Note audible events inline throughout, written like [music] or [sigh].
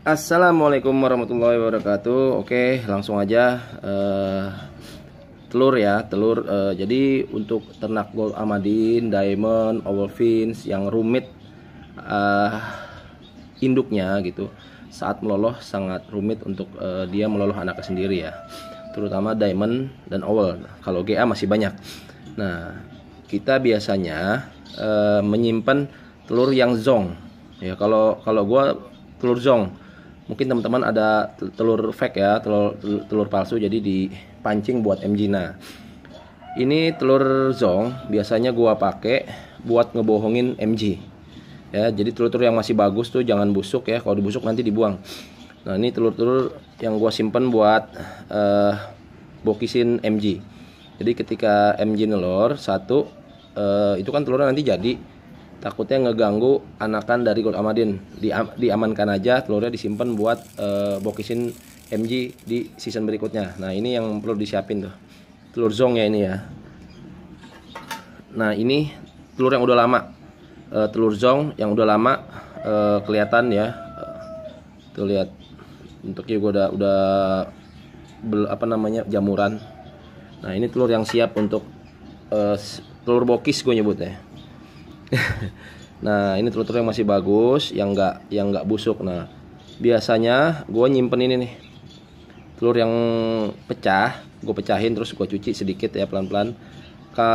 Assalamualaikum warahmatullahi wabarakatuh. Oke, langsung aja uh, telur ya, telur. Uh, jadi untuk ternak gold amadin, diamond, oval fins yang rumit uh, induknya gitu. Saat meloloh sangat rumit untuk uh, dia meloloh anaknya sendiri ya. Terutama diamond dan oval. Kalau GA masih banyak. Nah, kita biasanya uh, menyimpan telur yang zong. Ya, kalau kalau gue telur zong mungkin teman-teman ada telur fake ya telur telur palsu jadi dipancing buat MG. Nah, ini telur zong biasanya gua pakai buat ngebohongin MG ya jadi telur-telur yang masih bagus tuh jangan busuk ya kalau dibusuk nanti dibuang nah ini telur-telur yang gua simpen buat uh, bokisin MG jadi ketika MG nelor satu uh, itu kan telurnya nanti jadi takutnya ngeganggu anakan dari Gold Amadin Diam, diamankan aja telurnya disimpan buat uh, bokisin MG di season berikutnya nah ini yang perlu disiapin tuh telur zong ya ini ya nah ini telur yang udah lama uh, telur zong yang udah lama uh, kelihatan ya tuh lihat bentuknya udah udah bel, apa namanya jamuran nah ini telur yang siap untuk telur bokis gue nyebutnya [laughs] nah ini telur-telur yang masih bagus yang nggak yang nggak busuk nah biasanya gue nyimpen ini nih telur yang pecah gue pecahin terus gue cuci sedikit ya pelan-pelan ke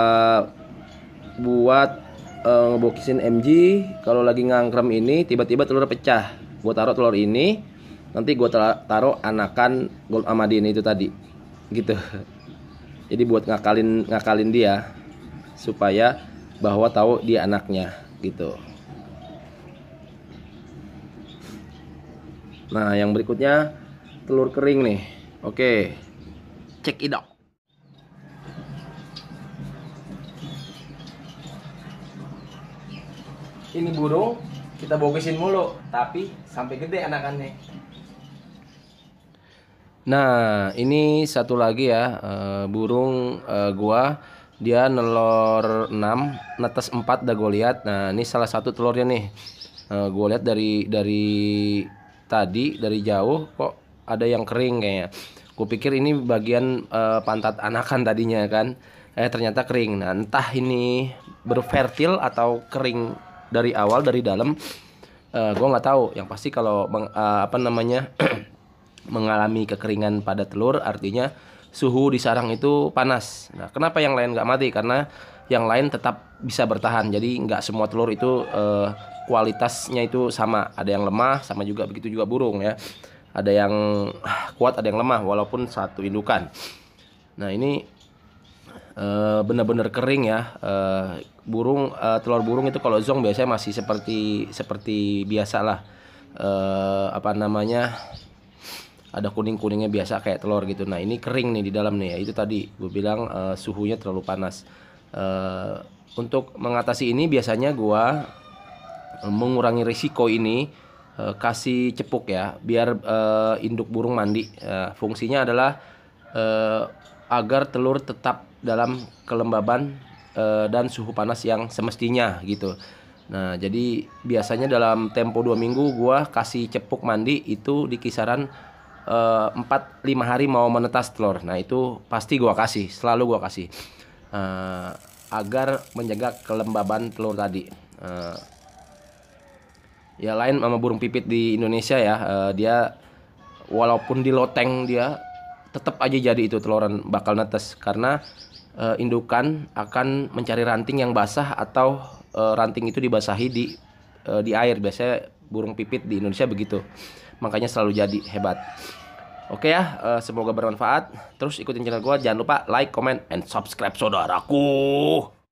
buat e, ngebokisin MG kalau lagi ngangkrem ini tiba-tiba telur pecah gue taruh telur ini nanti gue taruh anakan gold ini itu tadi gitu [laughs] jadi buat ngakalin ngakalin dia supaya bahwa tahu dia anaknya gitu. Nah, yang berikutnya telur kering nih. Oke. Cek idok. Ini burung kita bogesin mulu, tapi sampai gede anakannya. Nah, ini satu lagi ya, eh, burung eh, gua dia nelor 6 netes 4 dah gue lihat nah ini salah satu telurnya nih nah, eh, gue lihat dari dari tadi dari jauh kok ada yang kering kayaknya gue pikir ini bagian uh, pantat anakan tadinya kan eh ternyata kering nah entah ini berfertil atau kering dari awal dari dalam uh, eh, gue nggak tahu yang pasti kalau uh, apa namanya [clears throat] mengalami kekeringan pada telur artinya suhu di sarang itu panas. Nah, kenapa yang lain nggak mati? Karena yang lain tetap bisa bertahan. Jadi nggak semua telur itu eh, kualitasnya itu sama. Ada yang lemah, sama juga begitu juga burung ya. Ada yang ah, kuat, ada yang lemah, walaupun satu indukan. Nah ini eh, benar-benar kering ya eh, burung eh, telur burung itu kalau zong biasanya masih seperti seperti biasa lah apa namanya ada kuning kuningnya biasa kayak telur gitu nah ini kering nih di dalam nih ya itu tadi gue bilang uh, suhunya terlalu panas uh, untuk mengatasi ini biasanya gue eh, mengurangi risiko ini uh, kasih cepuk ya biar uh, induk burung mandi uh, fungsinya adalah uh, agar telur tetap dalam kelembaban uh, dan suhu panas yang semestinya gitu Nah, jadi biasanya dalam tempo dua minggu gua kasih cepuk mandi itu di kisaran Eh, empat uh, lima hari mau menetas telur nah itu pasti gua kasih selalu gua kasih uh, agar menjaga kelembaban telur tadi uh, ya lain sama burung pipit di Indonesia ya uh, dia walaupun di loteng dia tetap aja jadi itu teluran bakal netes karena uh, indukan akan mencari ranting yang basah atau uh, ranting itu dibasahi di uh, di air biasanya burung pipit di Indonesia begitu makanya selalu jadi hebat Oke ya, eh, semoga bermanfaat. Terus ikutin channel gua, jangan lupa like, comment, and subscribe saudaraku.